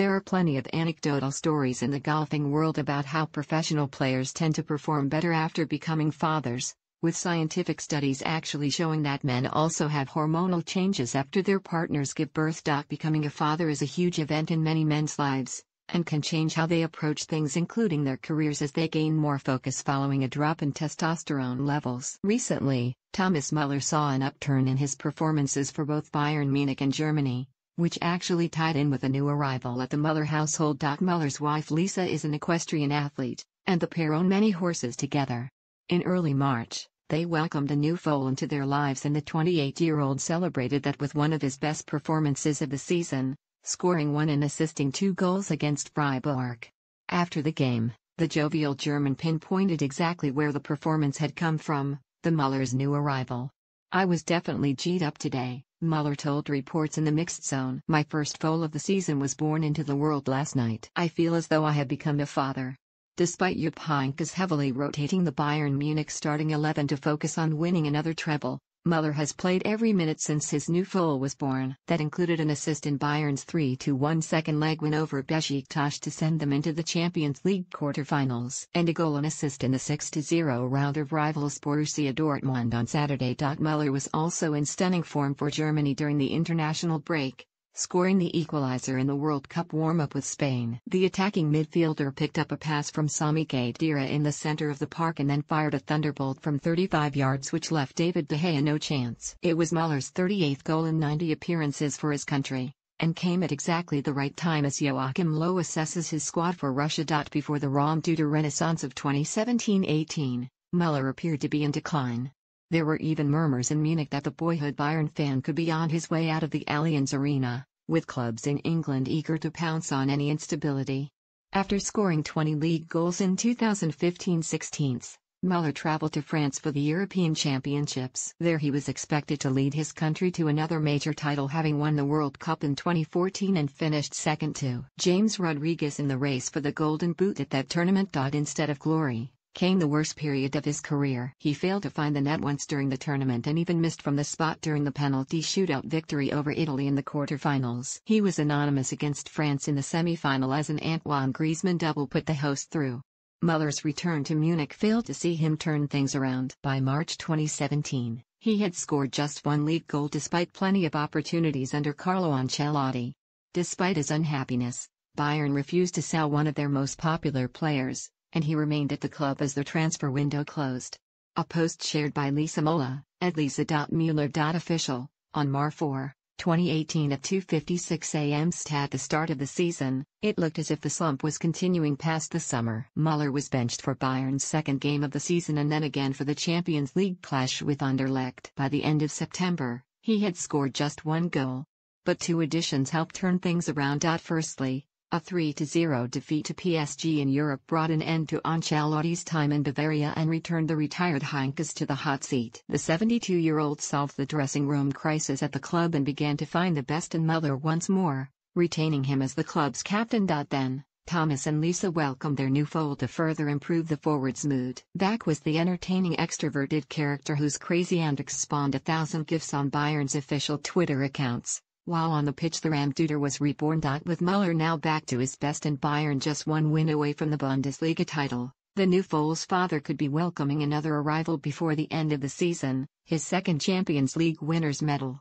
There are plenty of anecdotal stories in the golfing world about how professional players tend to perform better after becoming fathers, with scientific studies actually showing that men also have hormonal changes after their partners give birth. Becoming a father is a huge event in many men's lives, and can change how they approach things, including their careers, as they gain more focus following a drop in testosterone levels. Recently, Thomas Muller saw an upturn in his performances for both Bayern Munich and Germany, which actually tied in with a new arrival at the Muller household. Muller's wife Lisa is an equestrian athlete, and the pair own many horses together. In early March, they welcomed a new foal into their lives, and the 28 year old celebrated that with one of his best performances of the season, scoring one and assisting two goals against Freiburg. After the game, the jovial German pinpointed exactly where the performance had come from the Mullers' new arrival. I was definitely G'd up today, Mueller told reports in the mixed zone. My first foal of the season was born into the world last night. I feel as though I have become a father. Despite Jupp Heynckes heavily rotating the Bayern Munich starting 11 to focus on winning another treble, Muller has played every minute since his new foal was born. That included an assist in Bayern's 3-1 second leg win over Besiktas to send them into the Champions League quarter-finals. And a goal and assist in the 6-0 round of rivals Borussia Dortmund on Saturday. Muller was also in stunning form for Germany during the international break scoring the equalizer in the World Cup warm-up with Spain. The attacking midfielder picked up a pass from Sami Khedira in the center of the park and then fired a thunderbolt from 35 yards which left David De Gea no chance. It was Müller's 38th goal in 90 appearances for his country, and came at exactly the right time as Joachim Low assesses his squad for Russia. Before the Rom to renaissance of 2017-18, Müller appeared to be in decline. There were even murmurs in Munich that the boyhood Bayern fan could be on his way out of the Allianz Arena, with clubs in England eager to pounce on any instability. After scoring 20 league goals in 2015-16, Müller traveled to France for the European Championships. There he was expected to lead his country to another major title having won the World Cup in 2014 and finished second to James Rodriguez in the race for the Golden Boot at that tournament. Instead of glory, came the worst period of his career. He failed to find the net once during the tournament and even missed from the spot during the penalty shootout victory over Italy in the quarterfinals. He was anonymous against France in the semi-final as an Antoine Griezmann double put the host through. Muller's return to Munich failed to see him turn things around. By March 2017, he had scored just one league goal despite plenty of opportunities under Carlo Ancelotti. Despite his unhappiness, Bayern refused to sell one of their most popular players, and he remained at the club as the transfer window closed. A post shared by Lisa Mola, at lisa.mueller.official, on Mar 4, 2018 at 2.56 am stat the start of the season, it looked as if the slump was continuing past the summer. Muller was benched for Bayern's second game of the season and then again for the Champions League clash with Anderlecht. By the end of September, he had scored just one goal. But two additions helped turn things around. Firstly, a 3-0 defeat to PSG in Europe brought an end to Ancelotti's time in Bavaria and returned the retired Heynckes to the hot seat. The 72-year-old solved the dressing room crisis at the club and began to find the best in Muller once more, retaining him as the club's captain. Then, Thomas and Lisa welcomed their new foal to further improve the forward's mood. Back was the entertaining extroverted character whose crazy antics spawned a thousand gifs on Bayern's official Twitter accounts. While on the pitch the Duder was reborn. With Müller now back to his best and Bayern just one win away from the Bundesliga title, the new Foles father could be welcoming another arrival before the end of the season, his second Champions League winner's medal.